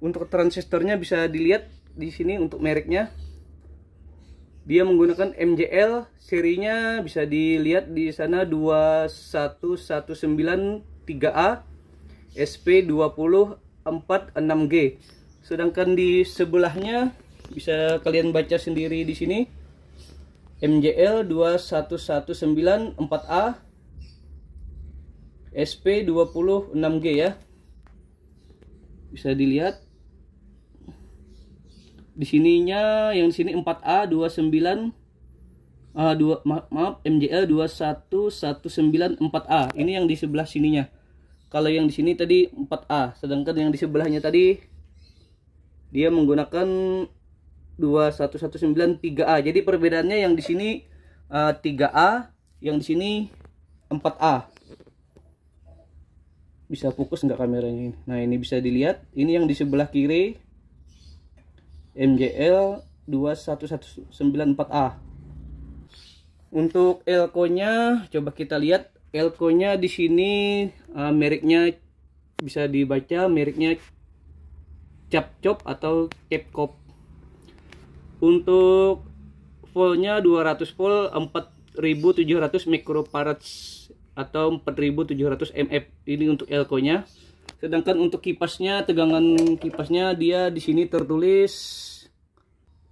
untuk transistornya bisa dilihat di sini untuk mereknya dia menggunakan MJL serinya bisa dilihat di sana 21193A SP2046G sedangkan di sebelahnya bisa kalian baca sendiri di sini MJL 21194A SP26G ya bisa dilihat di sininya yang di sini 4A 29 uh, 2 ma maaf MJL 21194A. Ini yang di sebelah sininya. Kalau yang di sini tadi 4A, sedangkan yang di sebelahnya tadi dia menggunakan 21193A. Jadi perbedaannya yang di sini uh, eh, 3A, yang di sini 4A. Bisa fokus enggak kameranya ini? Nah, ini bisa dilihat. Ini yang di sebelah kiri MJL 21194A untuk elko nya coba kita lihat elko nya di sini uh, eh, mereknya bisa dibaca mereknya capcop atau capcop untuk voltnya 200 volt 4700 mikrofarads atau 4700 mF ini untuk elko nya Sedangkan untuk kipasnya, tegangan kipasnya dia di sini tertulis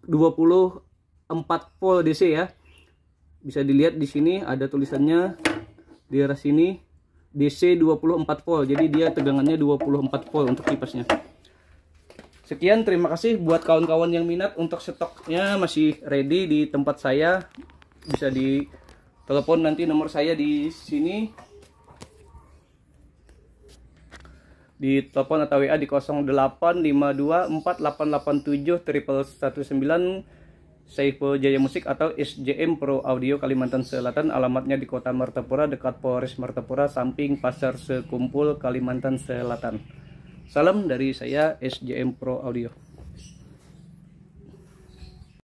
24 volt DC ya. Bisa dilihat di sini ada tulisannya di arah sini DC 24 volt. Jadi dia tegangannya 24 volt untuk kipasnya. Sekian, terima kasih buat kawan-kawan yang minat untuk stoknya masih ready di tempat saya. Bisa di telepon nanti nomor saya di sini. di telepon atau WA di 08524887 triple 19 Saiful Jaya Musik atau SJM Pro Audio Kalimantan Selatan alamatnya di Kota Martapura dekat Polres Martapura samping Pasar Sekumpul Kalimantan Selatan. Salam dari saya SJM Pro Audio.